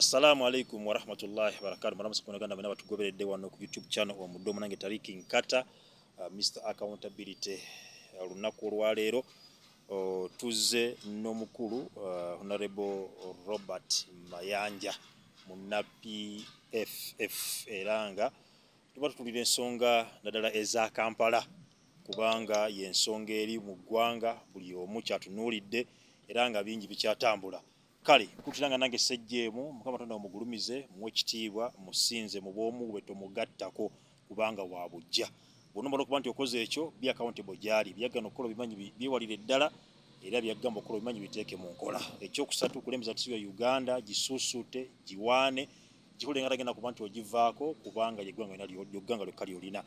assalamu alaikum warahmatullahi wabarakatu mwanamsikunagana bana batugoberedde wano ku youtube channel wa mudomo nange tariki nkata uh, mr accountability olunaku olwaleero uh, uh tuzze n'omukulu uh, honorable robert mayanja mu pff era nga tuba tutulira ensonga naddala eza kampala kubanga y'ensonga eri mu ggwanga buli omu kyatunuulidde era nga bingi bikyatambula kale kutiranga nange sejjeemu mukama tonda omugulumize muwekitiibwa musinze mubwomu bwe tomugattako kubanga wabujja bonobona okuba nti okoze ekyo biaccountable gyali byagana okukola bimanyi byewalira eddala era byagamba okukola bimanyi biteeke mu nkola ekyokusatu kulembeza tisi ya uganda gisuusute giwaane gikole nga tagenda kuba nti ogivaako kubanga lyeggwanga lyokka lyolina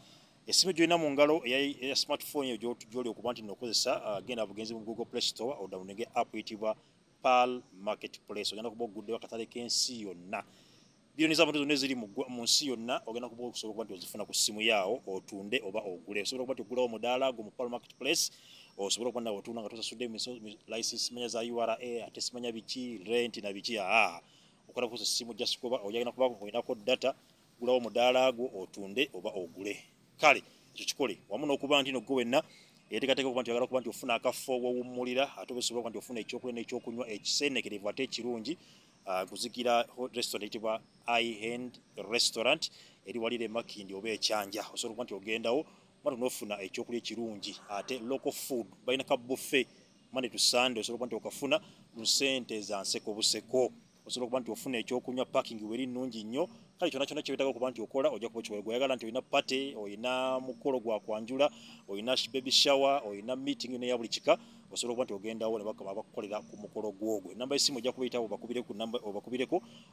essimu egyo olina mu ngalo eya smartphone eyo gyoli okuba nti nokozesa agenda uh, bugenzi mu google play store odamunege app eyitibwa PayPal Marketplace ogenda kuba ogudde wakatale k'ensi yonna bioniza mutu zonna eziri mu nsi yonna ogenda kuba osobola kuba nti ozifuna ku ssimu yaawo otunde oba ogule osobola kuba nti ogulawo omudaala gwo mu PayPal Marketplace osobola kuba otunda nga tosasudde license manya za URA ate simanya biki rent na biki aa okola kuusa simu just kuba ojagenda kuba oyinako data gulawo omudaala gwo otunde oba ogule kale ekyo kikole wamu n'okuba nti nogwo wenna yeteekateeka okuba nti oyagala okuba nti ofuna akafo wowummulira ate obasobola okuba nti ofuna ekyokulya n'ekyokunywa ekisenekerevu ate ekirungi uh, kuzikira restaurant eyitibwa ihand restaurant eriwalira emakindi oba ekyanja osobola okuba nti ogendawo mate n'ofuna ekyokulya ekirungi ate local food balina ka buffe mane tusande osobola okuba nti okafuna mu sente zanseko buseko osobola okuba nti ofuna ekyokunywa parking weri nungi nnyo kale kyona kyona kyebitaga okuba nti okola ojja kuba kiwala gweyagala nti oyina pate oyina mukolo gwa kwanjula oyina baby shower oyina meeting ne yabuli kika osobola okuba nti ogendawo ne bakaba bakukolera ku mukolo gwogwe namba esimu ojja kubayitawo obakubireko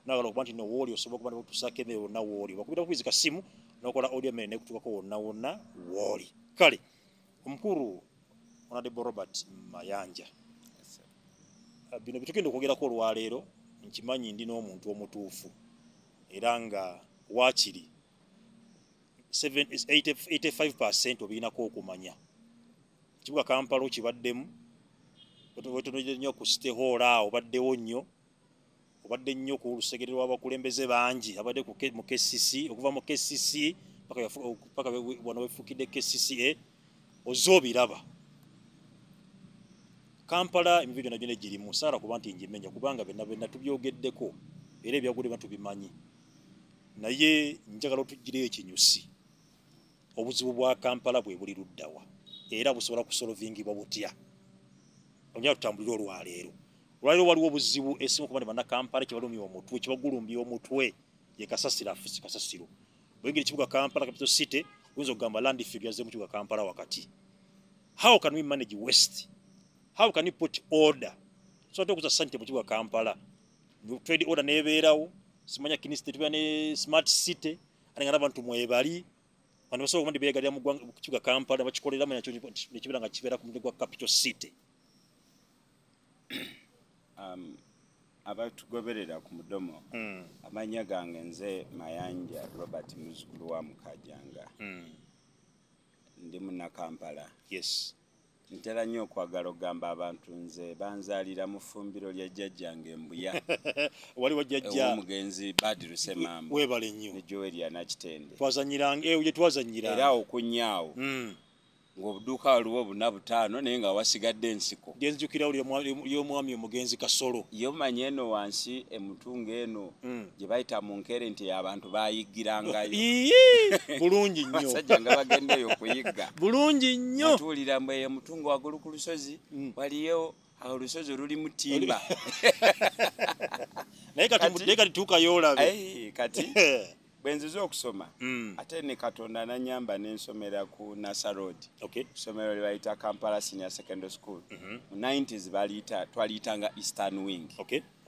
nagala okuba nti nowooli osobola okuba nibatusaako emmere wonna wooli obakubira kubizika simu nokola audio emmere nekutukako wonna wonna wooli kale omukulu onadebo robert mayanja bino bitugenda okwogerako olwaleero nkimanyi ndi n'omuntu omutuufu era nga waakiri 85 obirinako okumanya ekibuga kampala okibaddemu wetonoje nnyo ku stehol awo obaddewo nnyo obadde nnyo ku lusegere lw'abakulembeze bangi abadde mu kcc okuva mu kcc paka wano wefuukidde kcca oza obiraba kampala emibiri gyona gyona egirimu saala kuba nti njimenya kubanga byonna byonna tubyogeddeko era ebyagulde bantu bimanyi naye njagala otuggireyo ekinyusi obuzibu bwa kampala bwe buli luddawa era busobola kusolovingibwa butya oyaa tutambulire olwaleero olwaleero waliwo obuzibu esimu kuba ne bannakampala kyebalumya omutwe kyebagulumbya omutwe ye kasasiro afusi kasasiro bwengeri kibuga kampala capital city oyinza okugamba land fe byazze mu kibuga kampala wakati how can we manage west how can we put order sobate okuza sente mu kibuga kampala trade order neebeerawo simanya kinisite tuba ne smart city alinga abantu mwebali bano basoko kandi bega ya mugwanga kuchuga Kampala bachikolera manya chonjo ne kibira nga kibera ku mugwa capital city um abantu goberera ku mudomo mm. amanya gange nze mayanja Robert Muzukulu wa mukajanga mm. ndi mu Kampala yes ntera nnyo okwagala ogamba abantu nze banzaalira mu ffumbiro lya jjajjange mbuya waliwo jjajjamugenzi badru semambwebale nnyo nejoweri anakitende twazanyirange eyo eh, gye twazanyiranga era okunyaawo hmm. ng'obuduuka waliwo buna butaano naye nga wasigadde ensiko gye nzijukira awo y'omwami omugenzi kasolo yomanya eno wansi emutunga eno hmm. gye bayita mu nkere nti abantu baayiggirangayo bulungi nnyo basajja nga bagendeeyo okuyigga bulungi nnyo tuwulira mbu eyo mutunga wagulu ku lusozi hmm. waliyo olusozi oluli mutimba naye kati tuukayoolabe kati bwenzize okusoma hmm. ate ne katonda nanyamba nensomera ku nasarod essomero lyebayita kampala senior second school mm-hmm. mu 90s twaliyitanga eastern wing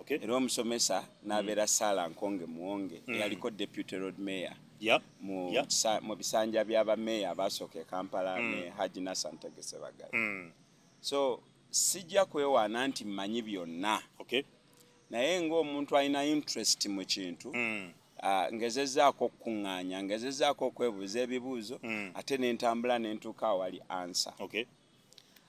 era omusomesa nabeera hmm. sara nkonge muwonge eyaliko hmm. deputy road mayor mu bisanja byabameya abasooka ekampala ne haji nasantegesebagala so sijja kwewaana nti mmanyi byonna naye ngaomuntu alina interest mu kintu Ah, ngezezaako okukuŋŋaanya ngezezaako okwebuuza ebibuuzo hmm. ate nentambula nentuuka awali ansa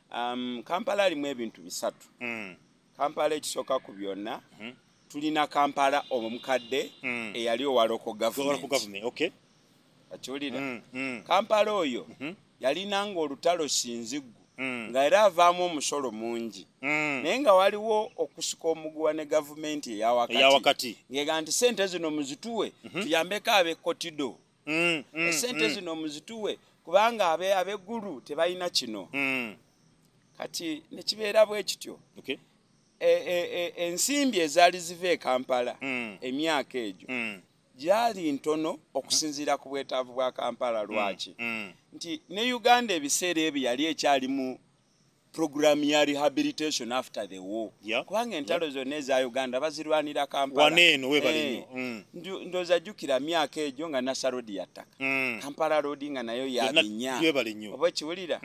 um, kampala alimu ebintu bisatu hmm. kampala ekisooka ku byonna hmm. tulina kampala omukadde eyali owaloko gavumenti okay. akiwulira mm, mm. kampala oyo mm -hmm. yalinanga olutalo sinziggu Mm. nga era avaamu omusolo mungi mm. naye nga waliwo okusika omuguwa ne gavumenti eyawakati ngega nti sente zino muzituwe mhm. tuyambeko abekotido esente mm, zino muzituwe kubanga abeggulu tebalina kino kati nekibeera bwe kityo e, e, e, ensimbi ezaali ziva e kampala emyaka egyo gyali ntono okusinziira ku bwetaavu bwa kampala mm, lwaki mm. nti ne uganda ebiseera ebyo yali ekyali mu programu ya rehabilitation after the war kubanga entalo zonna eza uganda bazirwanira kampala eh, mm. ndoza jukira myaka egyo nga nasarodi yattaka kampala rodi nga nayo yabinya oba ekiwulira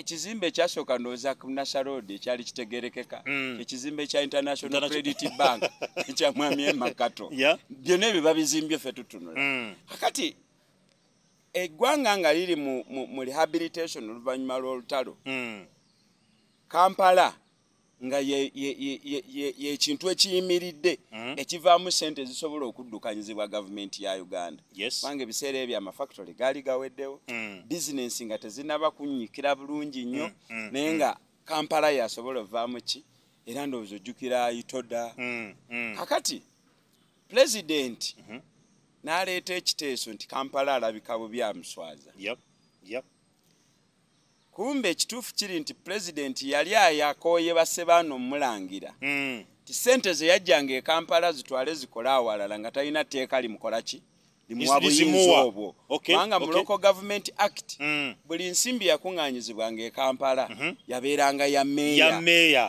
ekizimbe ekyasooka ndowooza ku nasarod ekyali kitegerekeka hmm. ekizimbe kya international credit bank ekyamwami emakato byona ebyo babizimbye fe tutunula hmm. kakati eggwanga nga liri mu rehabilitation oluvannyuma lw'olutalo hmm. kampala nga yekintu ye, ye, ye, ye, ye ekiyimiridde mm. ekivaamu sente ezisobola okuddukanyizibwa gavumenti ya uganda yes. bange ebiseera ebyo amafactory gaali gaweddewo mm. bizinensi nga tezinaba kunyikira bulungi nnyo mm. mm. naye nga kampala yasobola ovaamu ki era ndowooza ojjukira itoda hmm, hmm. kakati mm. mm. pulezidenti mm -hmm. n'aleeta ekiteeso nti kampala alabika bubyamuswaza yep. kumbe ekituufu kiri nti pulezidenti yali ayakooye basebaano mulangira nti hmm. mm. ssente ze yajjanga ekampala zitwale zikole awalala nga talina teeka limukola ki limuwabuyinza obwo okay. kubanga okay. muloko government act mm. buli nsimbi yakuŋŋanyizibwanga ekampala mm -hmm. yabeeranga ya meeya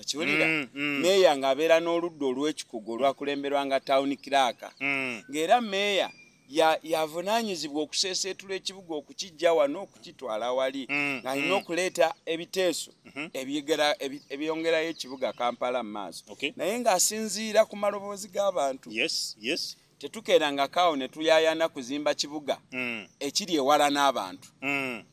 okiwulira hmm, hmm. meeya mm, mm. ngaabeera n'oludda olw'ekikugu olwakulemberwanga tawuni kiraaka mm. ng'era meeya yavunaanyizibwa ya okuseeseetula ekibuga okukijja wano okukitwala wali mm, ngaalina mm. okuleeta ebiteeso mm-hmm. ebyongerayo ekibuga kampala mu maaso naye ng'asinziira ku maloboozi g'abantu tetukeeranga kaawo ne tuyaayana kuzimba kibuga mm. ekiri ewala n'abantu mm.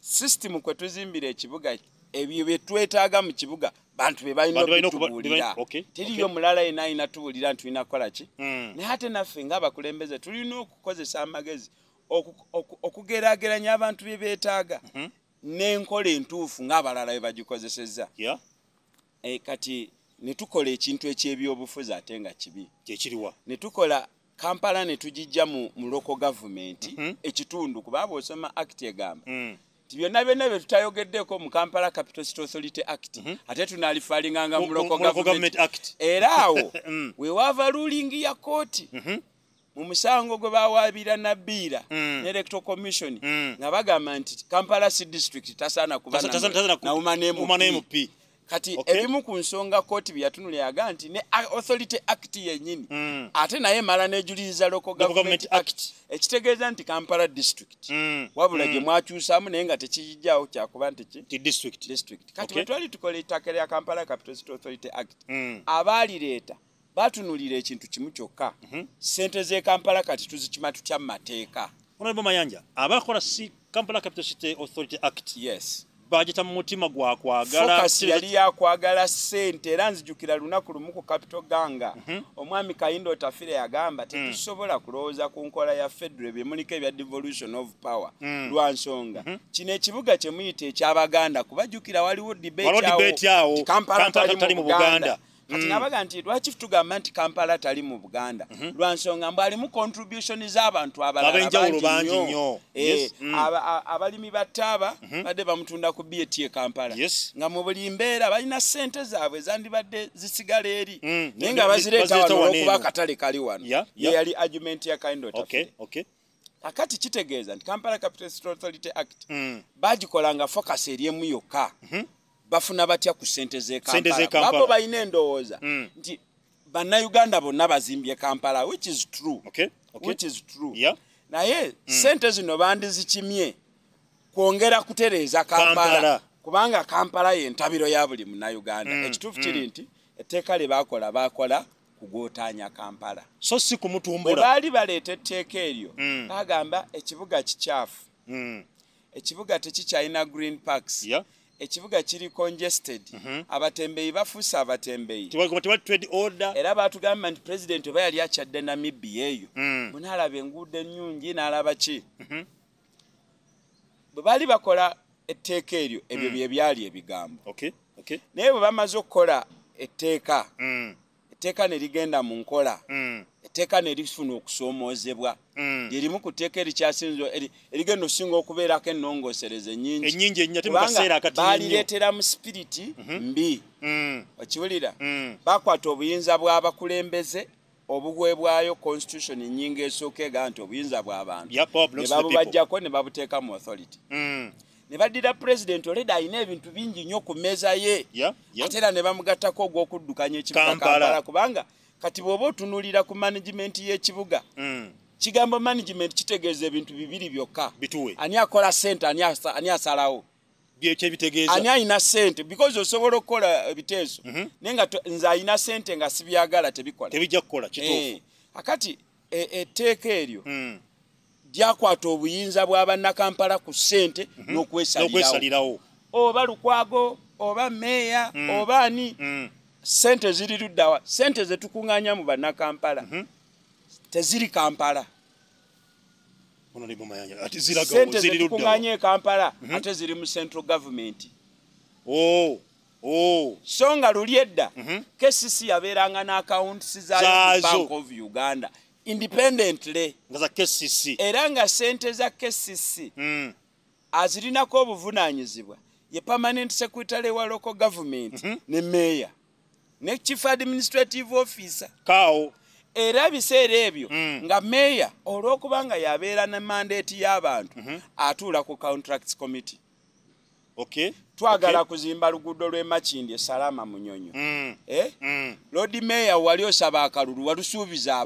sisitimu kwe tuzimbira ekibuga ebyo bye twetaaga mu kibuga bantu bebalina okutubuulira teriyo mulala yena alina tubuulira nti tulina kukola ki hmm. naye ate naffe ngaabakulembeze tulina okukozesa amagezi okugeraageranya abantu bye beetaaga hmm. n'enkola entuufu ng'abalala bwe bagikozeseza e, kati ne tukola ekintu eky'ebyobufuzi ate nga kibi kyekiriwa ne tukola kampala ne tugijja mu local gavumenti hmm. ekitundu kubaaba osoma act egamba nti byonna byonna bye tutayogeddeko mu kampala capital city authority act mm -hmm. ate tunalifalinganga mu local government. government act era awo mm. weewaava ruling ya kooti mm -hmm mu musango gwe bawabira nabiira mm. electo commission mm. nga bagamba nti kampala si district tasaana kubanauma nmp kati okay. ebimu ku nsonga kooti byeyatunulyaga nti ne authority act yenyini mm. ate naye mala nejuliriza local government act ekitegeeza nti kampala district mm. wabula mm. gyemwakyusamu naye nga tekijjawo kyakuba ntikidistrict kati wetwali okay. tukola ettaka lya kampala capital city authority act mm. abaalireeta batunulira ekintu kimu kyokka mm -hmm. sente z'ekampala kati tuzikima tutya mu mateeka onalibamayanja abakola si kampala capital city authority act yes bajeta mutima gwa kwagala yali ya kwagala sente era nzijukira lunaku lumu ku capital ganga mhm. mm -hmm. omwami kaindo tafire yagamba tetusobola mm. kulowooza ku nkola ya federal bimulika ebya devolution of power mm. lwa nsonga mm -hmm. kino ekibuga kye muyita ekyabaganda kubajukira waliwo debate, debate awo, awo. kampala tali mu buganda, buganda. kati mm. nabaga nti lwaki tugamba nti kampala tali mu buganda mm -hmm. lwansonga mbu alimu contribution z'abantu abalalabangi nnyo eh, mm. abalimi ba taaba mhm. badde bamutunda ku bt e kampala nga mu buli mbeera balina sente zaabwe zandibadde zisigala eri mm. naye nga bazireeta wano olwokuba akatale kali wano yeah. yeah. yali argument ya kind of okay. okay. akati kitegeeza nti kampala capital authority act mm. bagikolanga focus eri mm -hmm bafuna batya ku sente zekampalaabo balina endowooza mm. nti bannayuganda bonna bazimbye kampala which is true, okay. Okay. Which is true. Yeah. naye mm. sente zino bandizikimye kwongera kutereeza kampala, kampala. kubanga kampala yentabiro ya buli munnayuganda mm. ekituufu kiri mm. nti etteeka lye bakola bakola kugwotaanya kampala so si kumutumbulabaali baleeta etteeka eryo mm. bagamba ekibuga kikyafu mm. ekibuga tekikyalina green parks yeah. ekibuga kiri congested mhm. abatembeyi bafuuse abatembeyiera batugamba nti president oba yali akyadde namibi eyo mm. bwenalaba enguudo ennyungi n'alaba ki mhm. bwe baali bakola etteeka eryo ebyo mm. byebyali ebigambo naye bwe bamaze okukola etteeka mm. etteeka ne ligenda mu nkola mm. etteeka ne lifuna okusoomoozebwa mm. lyerimu ku tteeka erikyasinza erigenda osinga okubeerako ennongoosereze nyingibaalireetera e, mu sipiriti mhm. mbi mm. okiwulira bakwata obuyinza bw'abakulembeze obuweebwayo constitution nyingi esooka ega nti obuyinza bw'abantu ne babubajjako ne babuteeka mu authority ne badira president oleda alina ebintu bingi nnyo ku mmeeza ye yeah, yeah. ate era ne bamugattako ogw'okuddukanya ekibugakampala kubanga kati bw'oba otunuulira ku management y'ekibuga mm. kigambo management kitegeeza ebintu bibiri byokka ani akola sente ani asalawo ani alina sente because osobola okukola ebiteeso eh, mm -hmm. naye nga nze alina sente nga sibyagala tebikola eh, akati e, etteeka eryo mm. gyakwata obuyinza bwabannakampala ku ssente mhm. nokwesalirawo oba lukwago oba meeya mm. oba ani mm. sente ziri luddawa sente zetukuŋŋanya mu bannakampala mhm. teziri kampala sente zetukuŋŋanya ekampala ate ziri mu central gavument so nga luli edda mhm. kesisi yabeeranga n'akawuntisi zaayo bank of uganda independently nga za KCC era nga sente za KCC mm. azirinako obuvunaanyizibwa ye permanent secretary wa local government mm -hmm. ne mayor ne chief administrative officer kao era biseera ebyo mm. nga mayor olw'okubanga yabeera ne mandate y'abantu mm -hmm. atuula ku contracts committee okay twagala okay. kuzimba luguudo lw'e makindi esalama munyonyo mm. eh? mm. lord mayor wali osaba akalulu walusuubiza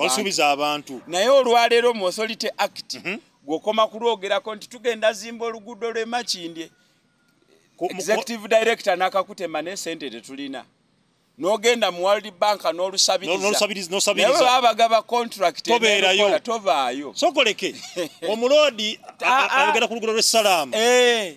abantu naye olwaleero mu authority act mm -hmm. gwokoma kulwogerako nti tugenda zimba oluguudo lw'e makindi executive director n'akakutema n'esente tetulina n'ogenda mu world bank n'olusabirizanaye babagaba contract tovaayo sokoleke omuloodi ah, ah. ayogera ku lugudo lw'esalaamu eh.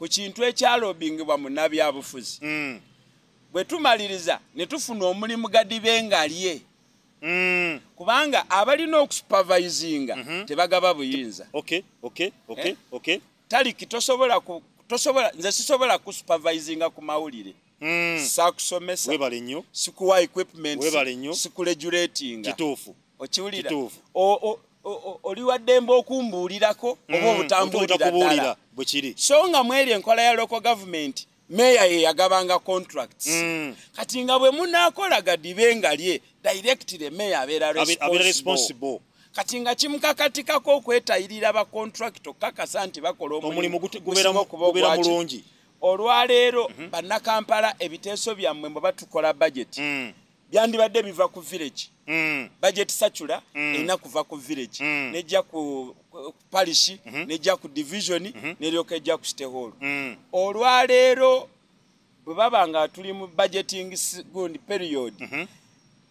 ku kintu ekyalobingibwa mu nabyabufuzi mm. bwe tumaliriza ne tufuna omulimu gadibe nga lye mm. kubanga abalina okusupervisinga mhm. tebagaba buyinza eh? taliki tosobola nze sisobola kusupervisinga ku mawulire mm. sakusomesa sikuwa equipment sikuregulatinga okiwulira oli waddembe okumbuulirako oba mm, obutambuliradala bwekiri so nga mweri enkola ya local government meya yeyagabanga contracts mm. kati nga bwe munaakolaga dibe nga lye directire meya abeera responsible kati nga kimukakatikako okwetayirira bacontract okukakasa nti bakola omulimu gubeera mulungi olwaleero mhm. bannakampala ebiteeso byammwe mwe batukola budget mm. byandibadde biva ku village mm. budget sacula mm. erina kuva ku village mm. nejja ku parish mm-hmm. nejja ku division mm-hmm. neryoka ejja ku state hall olwaleero bwe baba nga tuli mu budgeting gund period mm-hmm.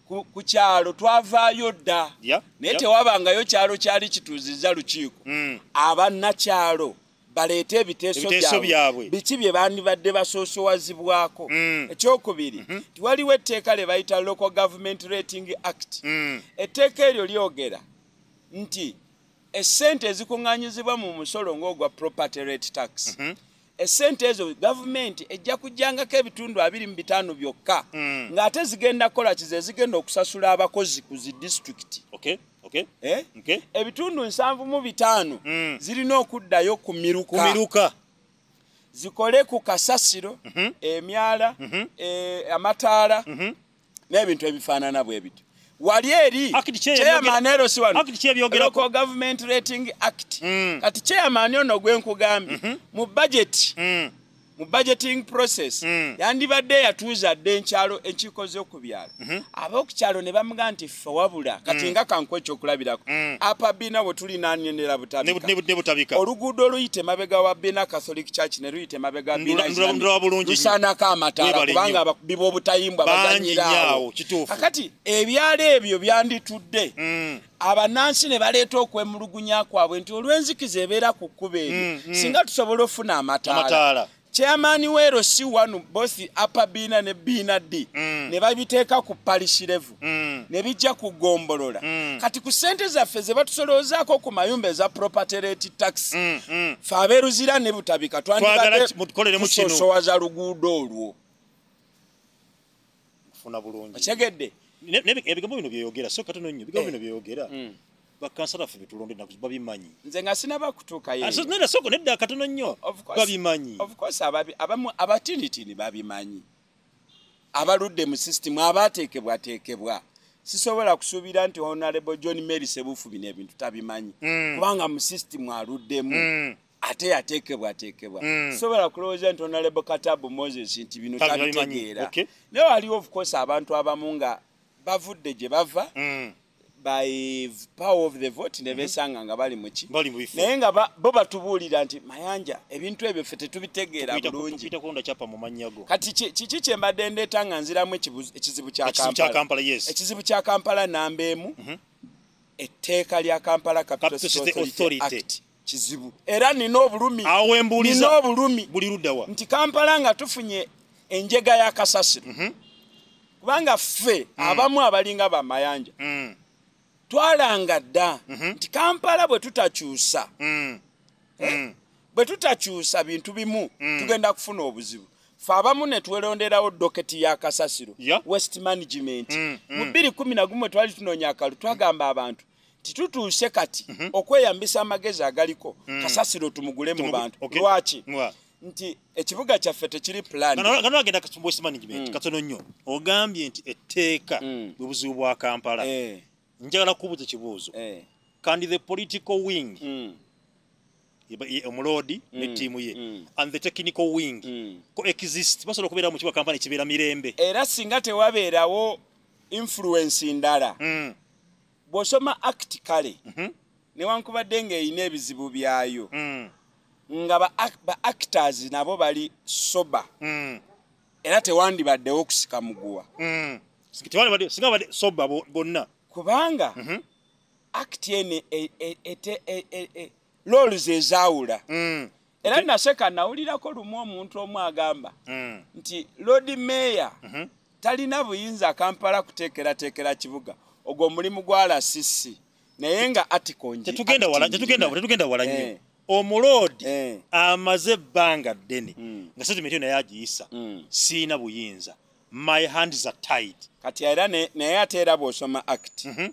ku kyalo twavaayo dda naye tewabangayo kyalo kyali kituziza lukiiko abannakyalo baleete ebiteeso byabwe biki bye bandibadde basoosowazibwako mm. ekyokubiri mm-hmm. tiwaliwo etteeka lye bayita local government rating act mm. etteeka eryo lyogera nti essente ezikuŋŋanyizibwa mu musolo ng'ogwa property rate tax mm-hmm. essente ezo gavumenti ejja kujjangako ebitundu abiri mu bitaano byokka mm. ng'ate zigenda kukola kize zigenda okusasula abakozi ku zi disitulikiti okay Eh? ebitundu nsanvu mu bitaano hmm. zirina okuddayo ku miruka zikole ku kasasiro mhm. emyala mhm. E, amataala mhm. n'ebintu ebifaanana bwe bityo wali eri chairman rating act hmm. kati chairman ono gwenkugambye mu budget hmm. mu budgeting process mm. yandibadde yatuuza dde enkyalo enkiiko zoku byalo mm -hmm. abokukyalo ne bamuga nti ffe wabula mm. kati mm. nga kanku ekyokulabirako mm. apa bina bwe tuli nanyenera butabika oluguudo oluyite mabega wa bina catholic church ne luyite mabega bialusanako amataala kubanga biba obutayimbwa bazanyirawo akati ebyalo ebyo byanditudde mm. abanansi ne baleeta okwemulugunya kwabwe nti olw'enzikiza ebeera ku kkuba eryo mm, mm. singa tusobola ofuna amataala chairman we roshi wanu bosi apa bina ne bina d mm. ne babiteeka ku palishirevu mm. ne bijja kugombolola mm. kati ku sente zaffe ze batusoloozaako ku mayumba eza property rate tax mm. mm. fe abeeruzira ne butabika twandiatusosowaza luguudo olwo ekyegedde ebigambo bino byeyogera sokatono nnyo bigambo bino byeyogera mm. bakansalafu bitulonde nakubabimanyi nze nga sina bakutuuka ye asoze ah, nda soko nedda katono nnyo babimanyi of course ababi abamu abatiniti ni babimanyi abaludde mu system abateekebwa teekebwa sisobola kusuubira nti honorable John Mary Sebufu bino ebintu tabimanyi mm. kubanga mu system aluddemu mm. ate yateekebwa teekebwa mm. sisobola kulowooza nti honorable Katabu Moses nti bino tabitegeera okay. naye waliwo of course abantu abamu nga bavudde gye bava mm by power of the vote ne mhm. besanga nga bali muki naye nga bo batubuulira nti mayanja ebintu ebyo ffe tetubitegeera bulungi kati kiki kyembadde ndeeta nga nziramu ekizibu kyakampala ekizibu kya kampala namba emu mhm. etteeka lya kampala kizibu era nina obulumina obulumi nti kampala nga tufunye enjega ya kasasiro mhm. kubanga ffe abamu abalinga bamayanja twalanga dda mhm. nti kampala bwe tutakyusa mm. Eh? Mm. bwe tutakyusa bintu bimu mm. tugenda kufuna obuzibu fe abamu netweronderawo doketi yakasasiro west management mu 21 twali tunonya akalu twagamba abantu titutuuse kati mhm. okweyambisa amagezi agaliko kasasiro tumugule mu bantu lwaki nti ekibuga kyaffe tekiri plangenda ogambye nti etteeka bwebuzibu bwa kampala eh. njagala kubuza kibuuzo eh. kandi the political wing hmm. omuloodi ne hmm. tiimu ye hmm. and the technical wing ko exist basobola okubeera mu kiba kampani kibeera mirembe era singa tewabeerawo influence ndala bw'osoma act kale mhm. newankubadde nga erina ebizibu byayo nga ba actors nabo bali soba era tewandibaddewo okusika muguwa singa badde soba bonna kubanga mm -hmm. acti eni ete e, e, e, e, roles ezaula mm. era okay. naseka nawulirako lumu omuntu omu agamba mm. nti lord mayor mm -hmm. talina buyinza kampala kuteekerateekera kibuga ogwo omulimu gwala sisi naye nga atikonjetugenda wala nyo omuloodi eh. amaze ebbanga ddene mm. nga sentimenti yo naye agiyisa mm. siina buyinza my hands are tied kati era naye ate era bw'osoma act mhm.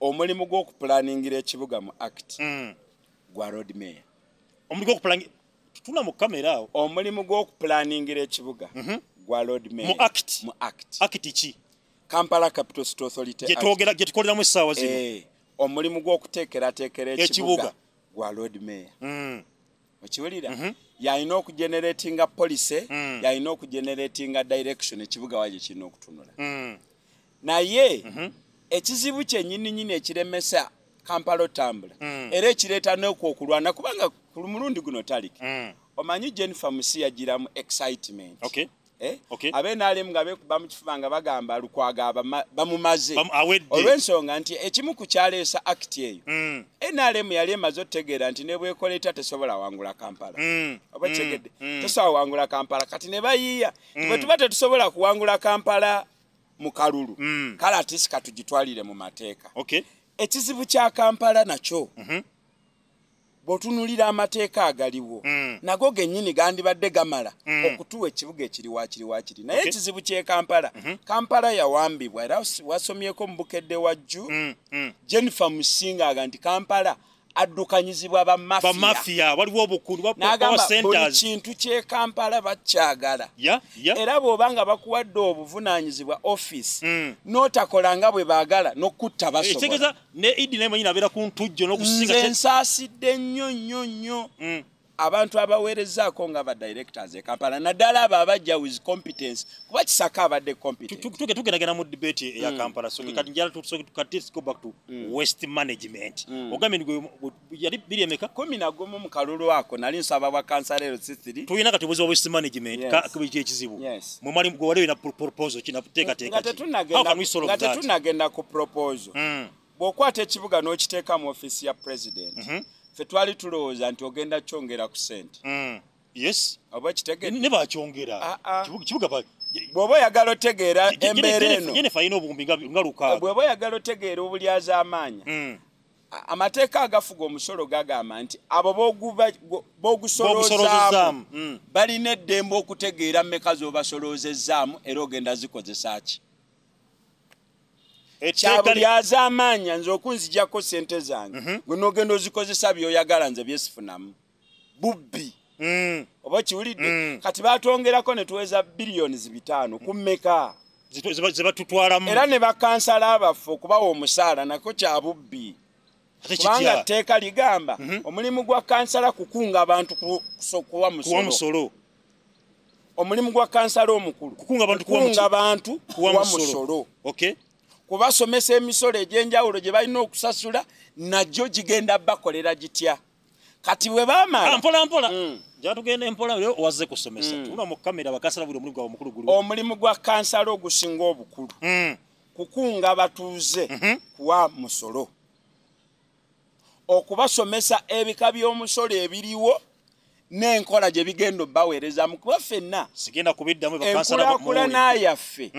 omulimu gw'okupulaningira ekibuga mu act mm. gwa road mayor tuna mu kamera awo omulimu gw'okupulaningira ekibuga mhm. gwa road mayor ki kampala capital state authority gyetukoleramu essaawa zino eh, omulimu gw'okuteekerateekera ekibuga gwa road mayor mm. okiwulira mhm. yalina okugenerating'a policy mm. yalina okugenerating'a direction ekibuga waki kirina okutunula mm. naye mm -hmm. ekizibu kyenyininyini ekiremesa kampala otambula mm. era ekireeta nekwo okulwana kubanga ku mulundi guno taliki mm. omanyi jennifer musi yagiramu excitement okay. Eh? abenaalemu nga bekuba mukifuba nga bagamba lukwaga bamumaze olwensonga nti ekimu kukyaleesa akiti eyo nrm mm. yali emaze otutegeera nti nebwekoleta tesobola wangula kampala mm. oba mm. kegedde tesobola wangula kampala kati nebayiiya bwetuba tetusobola kuwangula kampala mukalulu kale atisika tugitwalire mu mateeka ekizibu kya kampala nakyo mm-hmm. bwotunulira amateeka agaliwo hmm. nago genyini gandibadde gamala hmm. okutuwa ekibuga ekiri wakiri wakiri naye ekizibu kyekampala mhm. kampala yawambibwa era wasomyeko mubukedde wa jjo hmm. jennifer musinga aga nti kampala addukanyizibwa bamafiya waliwo obukulubuli kintu kyekampala bakyagala era bw'obanga bakuwadde obuvunanyizibwa offisi mm. n'otakolanga bwe baagala n'okutta eh, basobola ne idi nayimanyi nabeera ku ntujjo nokusinga nsaasidde nnyo nnyo nnyo mm. abantu abaweerezaako nga ba directors e ekampala naddala abo abajja with competence kuba kisaka abadde tugendagenda mu debate eya mm. kampala so mm. kati njala go back to mm. west management ogambye ni yali biri emeka kumi nagumu mu kalulu ako nali nsaba bwa kansalero sisiri tulina kati buzibu west management ekizibu mwe mwali gwe wali olina proposal kinakuteekateeka nga tetunagenda ku proposal bw'okwata ekibuga n'okiteeka mu offisi ya president mm-hmm. ffe twali tulowooza nti ogenda kyongera ku sente mm. yes oba kitegene bakyongera ah, ah. bw'oba oyagala otegeera embeera enobwoba oyagala otegeera obulyaza amaanya mm. amateeka agafuga omusolo gagamba nti abo b'ogusolozaamu mm. balina eddembe okutegeera mmeka z'obasolozezaamu era ogenda zikozesa ki kyabulyaza amaanya nze okunzijjako sente zange mhm. gwenogenda ozikozesa byoyagala nze byesifunamu bubbi mm. oba kiwulidde mm. kati batongerako netuweza biliyoni zibitaano kummeka era ne bakansala abaffe okubawa omusaala nako kyabubbi kubanga tteeka ligamba mhm. omulimu gwa kansala kukunga abantu kuwa musolo omulimu gwa kansala omukulu kukunga bantu kuwa musolo kubasomesa emisolo egyenjawulo gye balina okusasula nagyo gigenda bakolera gitya kati webamalampolampola ah, jatugenda hmm. empola owaze kusomesa hmm. omulimu gwa kansala ogusinga obukulu hmm. kukunga batuuze mhm. kuwa musolo okubasomesa ebika by'omusolo ebiriwo n'enkola gye bigenda obbaweerezamu kuba ffenna enkulakulanayaffe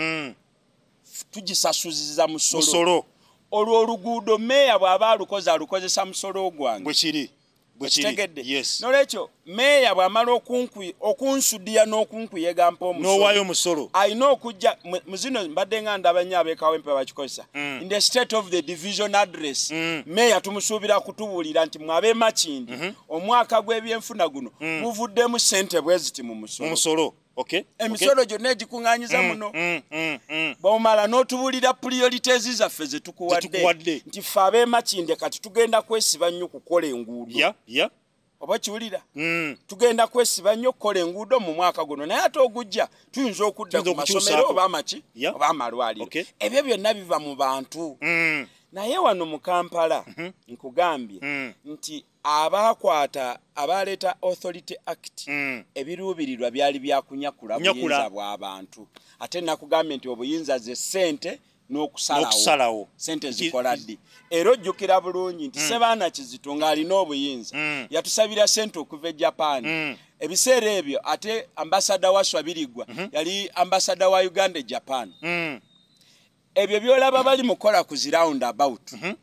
tujisasuziza musoro olwo oluguudo meeya bw'aba alukoze alukozesa musolo ogwange kitegedde nolwekyo meeya bw'amala okunsudiya n'okunkuyega mpaomusolo alina okujja muzino mbadde nga ndabanyo abeekawempe bakikozesa mm. in the state of the division address mm. meeya tumusuubira kutubuulira nti mwabeemakindi mm-hmm. omwaka gw'ebyenfuna guno mm. muvuddemu ssente bweziti mu musolo emisolo gyonna egikuŋanyiza mm, muno mm, mm, bwomala n'otubuulira puliorites zaffe zetukuwadde nti fe abeemakinde kati tugenda kwesiba nnyo kukola enguudo oba kiwulira tugenda kwesiba nnyo okukola enguudo mu mwaka guno naye ate ogujja tuyinza okudda ku masomero oba amaki oba amalwaliro ebyo byonna biva mu bantu naye wano mu kampala mm-hmm. nkugambye nti abakwata abaleta authority act mm. ebiruubirirwa byali byakunyakula buyinza bwabantu ate nakugambye nti obuyinza ze sente nokusalawo sente zikoladdi era ojjukira bulungi nti mm. sebaana kizito nga alina obuyinza mm. yatusabira sente okuva e japan mm. ebiseera ebyo ate ambasada wa swabirigwa mm -hmm. yali ambasada wa uganda e japan mm. ebyo byolaba bali mukola ku zi round about mm -hmm.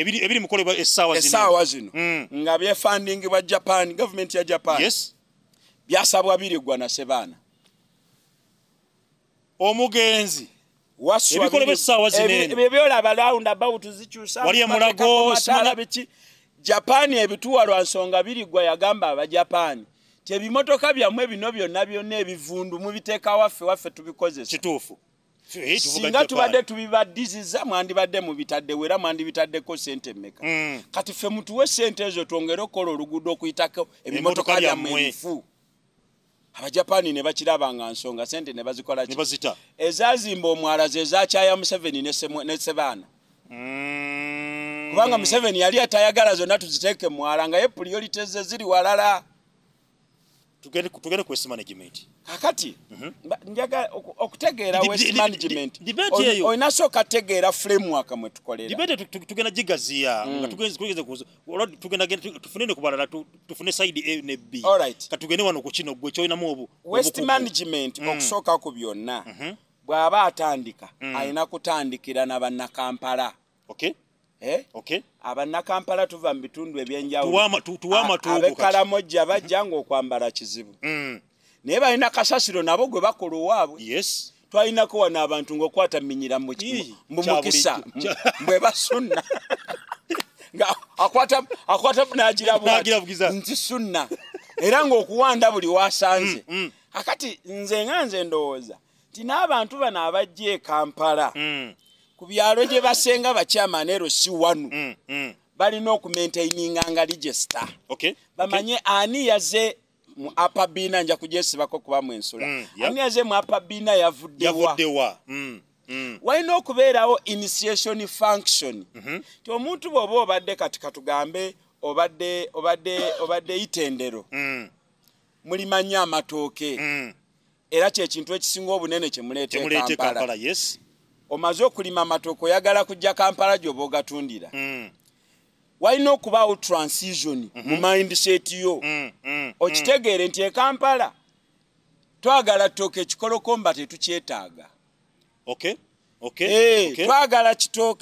ebiri mukolebwa esawa zino esawa zino mm. nga bya funding ba Japan government ya Japan yes byasabwa biri gwa na sebana omugenzi waswa ebikolebwa esawa zino ebyola ba round about zichusa wali mulago simana bichi Japan ebituwa lwansonga biri gwa yagamba ba Japan tebimotoka byamwe bino byonna byonna ebivundu mubiteeka waffe waffe tubikozesa kituufu singa tubadde tubibaddiziza mwandibadde mubitaddewo era mwandibitaddeko sente emeka mm. kati ffe mutuwe sente ezo twongere okukola oluguudo okuyitako ebimotoka byamwefu abajapaani ne bakiraba nga nsonga sente ne bazikola ezazimba omwalazi ezakyaya museveni ne sebaana mm. kubanga museveni yali atayagala zonna tuziteeke mwala nga ye puriolite ze ziri walala tugende tugende ku waste management kakati mm -hmm. njaga okutegera waste management debate yeyo oinaso kategera framework amwe tukolera debate tugena jigazia ngatugenze mm. kugeze ku road tugena tufunene kubala tu, tufune side A ne B all right katugene wano ku chino gwe choina mu waste management mm. okusoka ku byonna mm -hmm. bwaba atandika mm. aina kutandikira na banna Kampala okay eh? okay. abannakampala ah, tuva mu bitundu ebyenjawulobekalamojja ah, bajja ngaokwambala kizibu mm. naye balina kasasiro nabo gwe bakola owaabwe yes. twalinako wano abantu ngaokwata minyira mumukisa bwe basunna akwata nagirabuga nti sunna era ngaokuwanda buli wasanze mm, mm. akati nze nga nze ndowooza nti n'abantu bano abajja ekampala mm. ku byalo gye basenga bakyama nero si wanu mm, mm. balina okumaintaininga nga ligesta okay, bamanye okay. ani yaze mu apa bina nja kugyesibako kubamu ensula mm, yep. ani yaze mu apa bina yavuddewa mm, mm. walina okubeerawo initiation function mm -hmm. ti omuntu bwoba obadde kati katugambe obadde obadde obadde itendero mm. mulimanya mm. amatooke mm. era kyekintu ekisinga obunene kyemuleete kampala yes. omaze okulima amatooke oyagala kujja kampala gyoba ogatundira mm. walina okubaawo transition mu mm-hmm. mindset yo mm, mm, okitegeere nti ekampala twagala ttooke ekikolokomba tetukyetaaga okay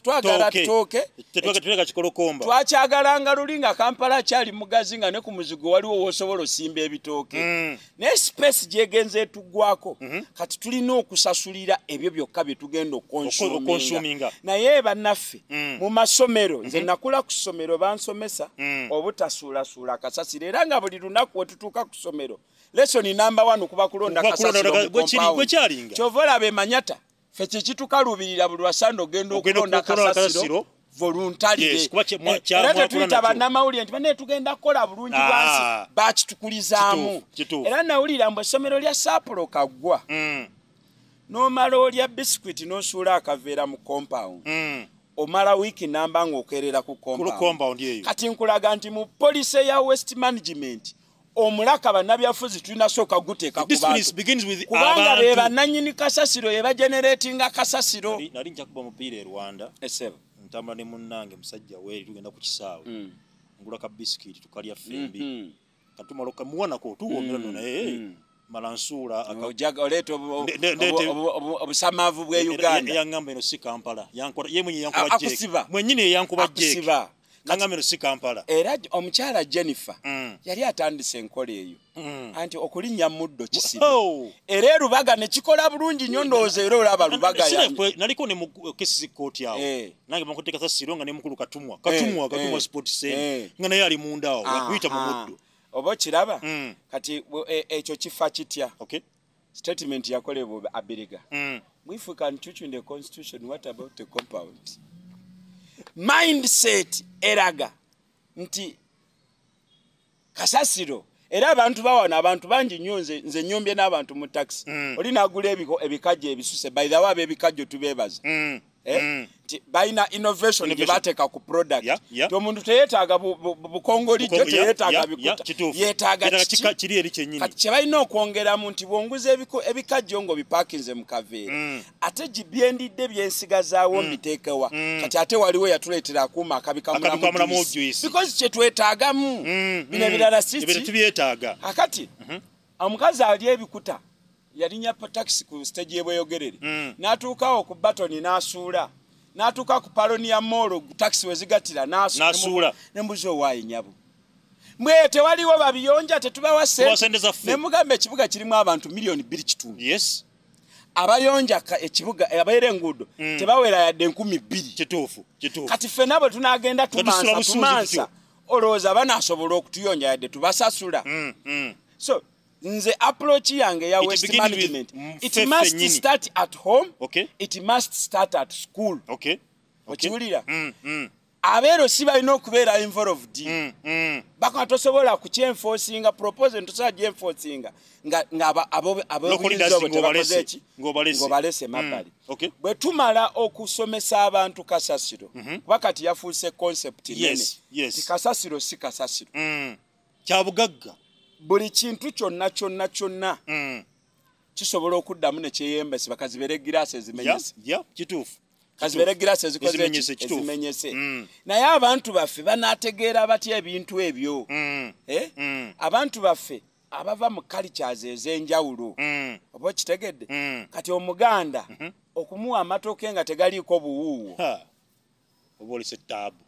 twagala kitooketwakyagalanga luli nga kampala akyali mugazi nga ne ku muzigo waliwo wosobola osimba ebitooke mm. naye sipeesi gyegenza etuggwako mhm. kati tulina okusasulira ebyo byokka byetugenda okukonsuminga naye bannaffe mm. mu masomero mhm. nze nakula ku ssomero bansomesa mm. obutasuulasuula kasasiro era nga buli lunaku wetutuuka ku ssomero lesoni namba 1 okuba kulonda kasasiro mu kyova olaba emanyata ffe kyekitukaluubirira buli lwasande ogenda okulonda kasasiro voluntaryera eh, tetuyita bannamawulire nti bane tugenda kukola bulungi bwansi ah, bakitukulizaamu era nawulira mbu essomero lya saapulo kaggwa mm. nomala olya bisikwiti nosuula akaveera mu compound mm. omala wiiki namba ngaokerera ku compound kati nkulaga nti mu polisi eya west management omulaka bannabyafuzi tulina sooka guteeka kubanga be bananyini kasasiro ebagenereetinga kasasiro nali nja kuba omupiira erwanda eh, ntambula ne munnange musajja weeri tugenda ku kisaawe mm. ngula ka bisikiti tukalya fembi mm-hmm. katumala okamuwanako tuwomera no naye eh, mm-hmm. mala nsuula oleeta obusamaavu bwe uganda yaŋamba eno si kampala yemwenyini yankuba jeeke nangamba eno si kampala era omukyala jennifer mm. yali atandise enkola eyo hmm. anti okulinnya muddo kisibe era erubaga nekikola bulungi nyo ndowooza era olaba lubaganaliko ne mukesikooti awo eh. nange bakuteeka sasiro nga nemukulu katumwa katumwa eh, katumwa eh, sports nga naye ali munda awo akuyita mu muddo oba okiraba hmm. kati e, ekyo kifa kitya statement yakolebwa abiriga hmm. if we can teach in the constitution what about the compound mindset eraga nti kasasiro era abantu bawano abantu bangi nnyo nze nyumbye n'abantu mu taxi mm. olinagula ebikajjo ebisuse by the way ebikajjo tubeebaza mm. eh? mm. nti balina innovation gyebateeka ku product yeah, yeah. ti omuntu teyeetaaga bukongolijjo bu, bu, teyeetaaga yeah, yeah, yeah, bikuta yeetaagakati kye balina okwongeramu nti bwonguza ebikajjo ngo bipaakinze mu kaveera mm. ate gibyendidde byensigazaawo mbiteekewa mm. mm. kati ate waliwo yatuleetera akuuma akabikamulamubecause kyetwetaagamu mm. bino mm. ebirala mm. sitibyetaaga akati mm -hmm. omukazi ali ebikuta yalinya taxi ku stage yebweyogerere mm. n'atuukawo ku batoni n'asuula natuka ku paloni ya moro taxi wezigatira nasula nembuzo wayinyabo mwe tewaliwo babiyonja tetubawa sente nemugamba ekibuga kirimu abantu miliyoni bbiri kitundu yes. abayonja ekibuga eh, abaira enguudo mm. tebawera yadde nkumi bbiri kati ffe nabo tunagenda tumansa olowooza banasobola okutuyonja yadde tubasasula mm. mm. so nze approach yange ya waste management mm, it must start at home okay. it must start at school okay. okay. okiwulira mm, mm. abeero si balina okubeera involved mm, mm. bakola tosobola kukyenforcinga proposal ntosobola gyenforcinga ngaobalese mabali mm, bwe tumala okusomesa abantu kasasiro mm -hmm. kuba kati yafuuse concept yes, nene yes. ti kasasiro si kasasiro mm. kyabugagga buli kintu kyonna kyonna kyonna mm. kisobola okuddamu nekyeyembesiba kazibeere egiraasi ezimenyesekituufu kazibeere egiraasi ezikozezimenyese mm. naye abantu baffe banaategeera batya ebintu ebyo mm. Eh? abantu baffe abava mu kalikyazi ez'enjawulo oba okitegedde kati omuganda mm-hmm. okumuwa amatooke nga tegaliiko buwuuwo oba olesa ettaabu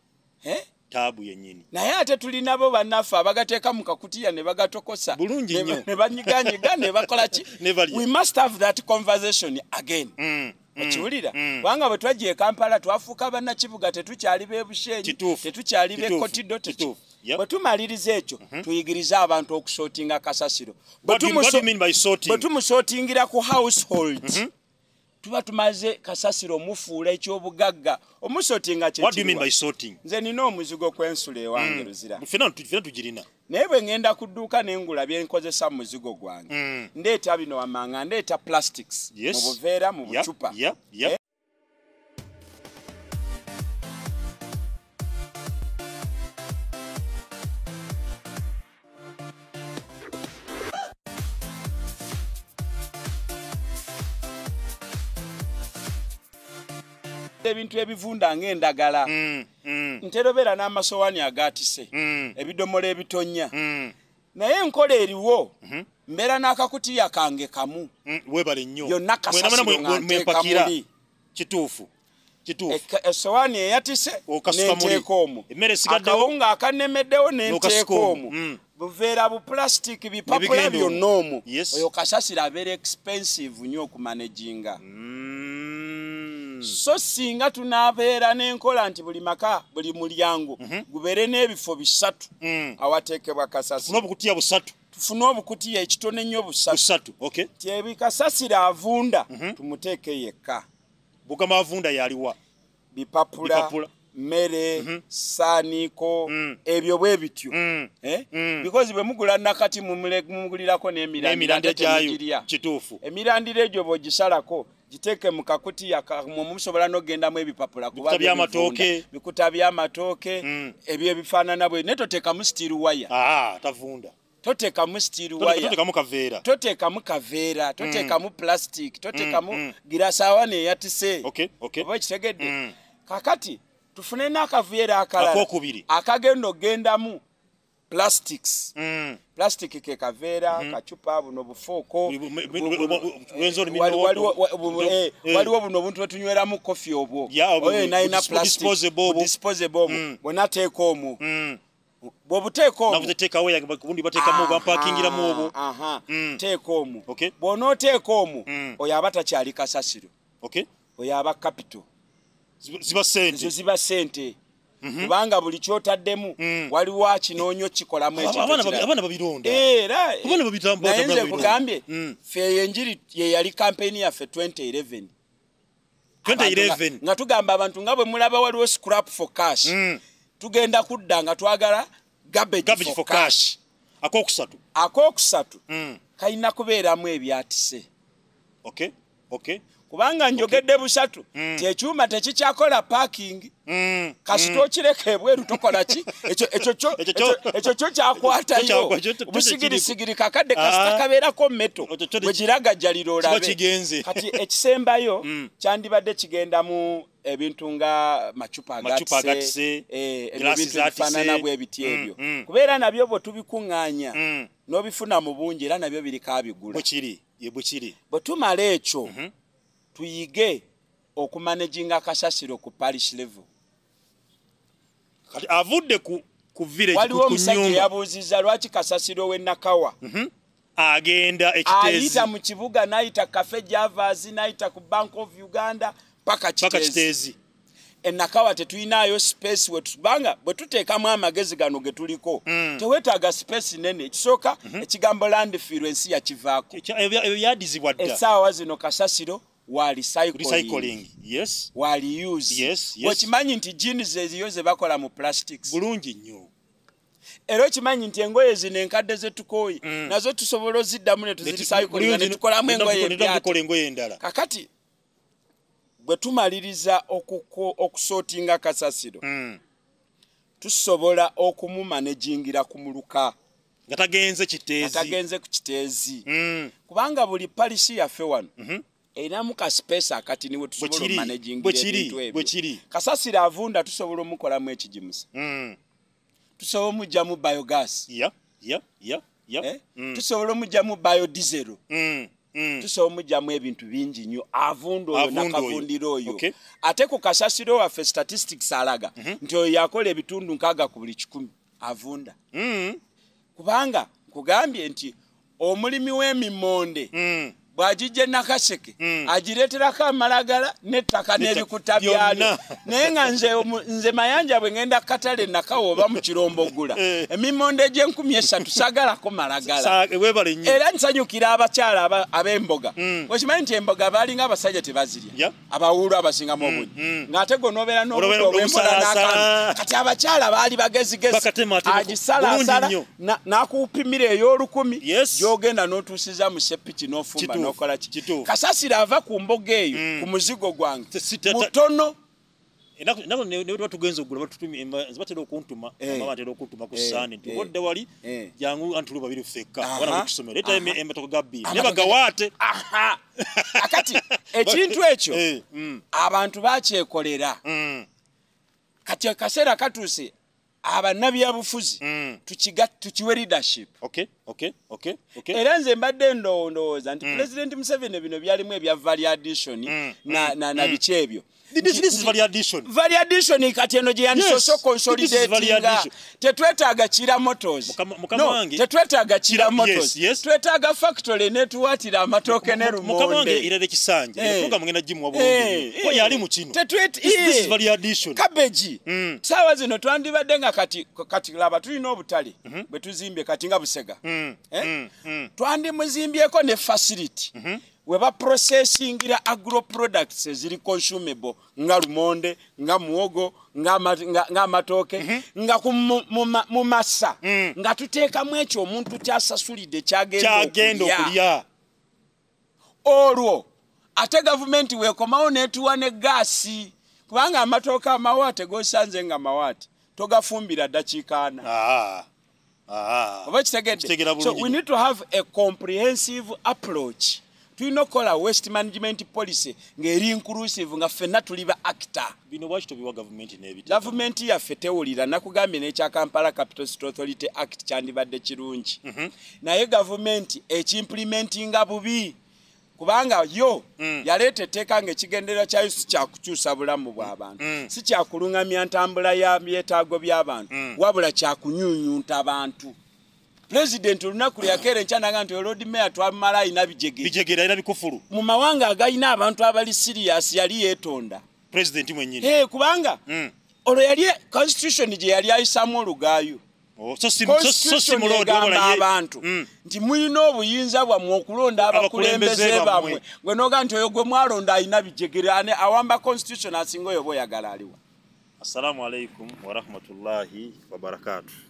eh? taabu yennyini naye ate tulinabo bannaffe abagateeka mu kakutiya ne bagatokosa bulungi nnyo ne banyiganyiga ne bakolaki we must have that conversation again mm. mm okiwulira mm. kubanga bwe twajja ekampala twafuuka bannakibuga tetukyali b'ebusyenyi tetukyali b'ekotido tetu Yep. bwetumaliriza ekyo mm -hmm. tuyigiriza abantu okusootinga kasasiro bwetumusootingira ku household mm -hmm. tuba tumaze kasasiro mufuula ekyobugagga omusotinga nze nina omuzigo kwensula ewange mm. luziraffenatugirina naye bwe ŋŋenda ku dduuka nengula byenkozesa muzigo gwange mm. ndeeta bino wamanga ndeeta plastics mu buveera mu bucupa eh? ogatta ebintu ebivunda ngaendagala mm, mm. nterobeera n'amasowaani agatise mm. ebidomola ebitonya naye enkola eriwo mbeera mhm. n'akakutiya kange kamu webale nnyo yonna kasasiroaekamuli kituufu essowaani e, eyatise nenteeka omwo akawunga akanemeddewo nenteeka omwo buveera bupulasitiki bipapula byonna omwo oyo kasasiro abeera expensive nnyo okumanaginga Hmm. so singa tunabeera n'enkola nti buli maka buli mulyango mhm. gubeere n'ebifo bisatu hmm. awateekebwa kasasi tufune obukutiya ekitone nnyo busatu ti ebikasasira avunda mhm. tumuteeke yekka bugama avunda yaliwa bipapula mmere mhm. saaniiko hmm. ebyo bwe bityo eh? bikozi bwe mugula nakati mumugulirako n'emirandira kituufu emirandira egyo bwegisalako giteeke mu kakutiya mwe musobola n'ogendamu ebipapula kubyamatooke bikuta byamatooke hmm. ebyo ebifaanana bwe netoteekamu stiel wire ah, tavunda toteekamu stilwiretoteekamukaveera toteekamu kaveera toteekamu hmm. plastic hmm, toteekamu girasawane eyatise oba ekitegedde kakati tufune n'akavuyera akalala akagenda ogendamu plastics mm. plastic kekaveera mm. kacupa buno bufuukowaliwo buno obuntu bwetunyweramu kofi obwoinaobo bwenateeka omwo bwobuteeka omwo teeka omwo mm. bwonooteeka omwo oyo aba takyali kasasiro oyo aba capital ziba sente Mhm. kubanga buli kyotaddemu mm. waliwo akinoonyo kikolamu ekyoeraye nze nkugambye mm. fe yenjiri yeyali kampeni yaffe 2011 nga tugamba abantu nga bwe mulaba waliwo scrap for cash mm. tugenda kudda nga twagala akokusatu akokusatu kalina kubeeramu ebyatise kubanga njogedde okay. busatu nti mm. ekyuma tekikyakola parking mm. kasita mm. okireka ebweru tokola ki ekyo kyo kyakwatayo busigirisigiri kakadde ah. kasita kabeerako meto wegiraga jaliro olabe kati ekisembayo mm. kyandibadde kigenda mu ebintu nga macupa agatise ebintu bifaanana bwebiti ebyo mm, kubeera nabyo bwe tubikuŋŋaanya n'obifuna mu bungi era nabyo birikaabigula bwe tumala ekyo mm-hmm. tuyige okumanaginga kasasiro ku parish level kati avudde ku ku village waliwo omusajja yabuuziza lwaki kasasiro wenakawa mm -hmm. agenda ekiteeziayita mu kibuga nayita cafe javas nayita ku bank of uganda paka kiteezi enakawa e tetulinayo space wetubanga bwetuteekamu amagezi gano getuliko mm. tewetaaga space nene ekisooka mm -hmm. ekigambo landfirensi yakivaako essaawa e zino kasasiro wakimanyi nti jeans eziyo zebakola mu plastics bulungi nnyo era okimanyi nti engoye zino enkadde zetukooye nazo tusobola oziddamu netuzirisyikolinetukolamu engoye endala kakati bwe tumaliriza okusootinga kasasiro tusobola okumumanejingira ku muluka nga tagenze kiteezi kubanga buli palisi yaffe wano era mukaspesa kati niwe tusobolamanagingbwekiri kasasira avunda tusobola omukolamu ekigimusa hmm. tusobola omugjamu biogas eh? hmm. tusobola omugjamu biodisero hmm, tusobola omugjamu ebintu bingi nnyo avunda oyo nakavundira oyo ate ku kasasiro waffe statistics alaga mhm. nti oyo yakola ebitundu nkaaga ku buli kikumi avunda kubanga nkugambye nti omulimi w'emimonde bwagijja enakaseke hmm. agireeterako amalagala n'ettaka n'ebikuta byalo naye nga nze mayanja bwe ngenda katale nakawa oba mukirombogula eh. emimonde gy'enkumi esatu sagalako malagala era nsanyukira abakyala ab'emboga hmm. wekimanyi nti emboga baalinga abasajja tebazirya abawulu abasinga mu hmm, buli ng'ate gwe noobeera n'obulo obwembola n'akalu kati abakyala baali bagezigezi agisalasala n'akupimira ey'olukumi gy'ogenda n'otuusiza mu sepiki n'ofumba kituufu kasasira ava ku mboga eyo mm. ku muzigo gwange mutono eh, tugenza ogulabatera okuntuma eh. batera okuntuma ku eh, sande nti bodde wali jangu antulu babiri feka banakusome leta ematoko gabiri nebagawaate akati ekintu ekyo mm. abantu bakyekolera mm. kati akaseera katuuse abannabyabufuzi mm. tukiwe leadership era nze mbadde ndowondowooza nti mm. president museveni bino byalimu ebyavalyadition mm, na biki ebyo mm. This, this is very addition. Very addition ni kati eno jiani yes. social consolidating. Tetwetaga chira motors. Mukama, mukama no, wange. Tetwetaga chira motors. Yes, yes. Tetwetaga factory ne tuwatira matoke ne rumonde. Mukama wange irede kisanje. Hey. Eh, Ifunga mwena jimu wabu. Hey. Eh, Kwa yali muchino. Tetwet, this, hey. this is eh, very addition. Kabeji. Mm. Sawa zino tuandiva denga kati, kati laba. Tuli nobu tali. Mm -hmm. Betu zimbe kati nga busega. Mm. Eh? Mm. Mm. Tuandimu zimbe yeko ne facility. Mm -hmm. we baprocessingira agro products ziri consumable nga lumonde nga muwogo ngaamatooke nga mhm. mu massa mm. nga tuteekamu ekyo omuntu kyasasulidde kyagenda okulya olwo ate gavumenti weekomawo netuwa ne gaasi kubanga amatooke amawaate gosanze nga mawaate togafumbira dakiikaana ah, ah. oba kitegeddeso we need to have a comprehensive approach tulina okukola west management policy ngaeri inclusive nga ffenna tuli ba acta gavumenti yaffe tewulira nakugambye n'ekyakampala capital st authority act kyandibadde kirungi mm -hmm. naye gavumenti ekimplimentinga bubi kubanga yo mm. yaleeta etteeka nga ekigendererwa kya yusu kyakukyusa bulamu bw'abantu mm. mm. si kyakulungamya ntambula ya byetaago by'abantu mm. wabula kyakunyuunyunta bantu president olunaku lyakeera enkya naga nti lord mayor twamala ayina bijegeebijegere ayina bikufulu mu mawanga agalina abantu abali sirias yali yeetonda president mwenyini hey, eh, kubanga mm. olwo yali e, constitution gye yali ayisamu olugaayo gamba abantu hmm. nti mulina obuyinza bwammwe okulonda abakulembeze bammwe gwe noga nti oyo gwe mwalonda ayina bijegerane awamba constitution asinga oyo oba oyagala aliwa assalamu alaikum warahmatullahi wabarakatu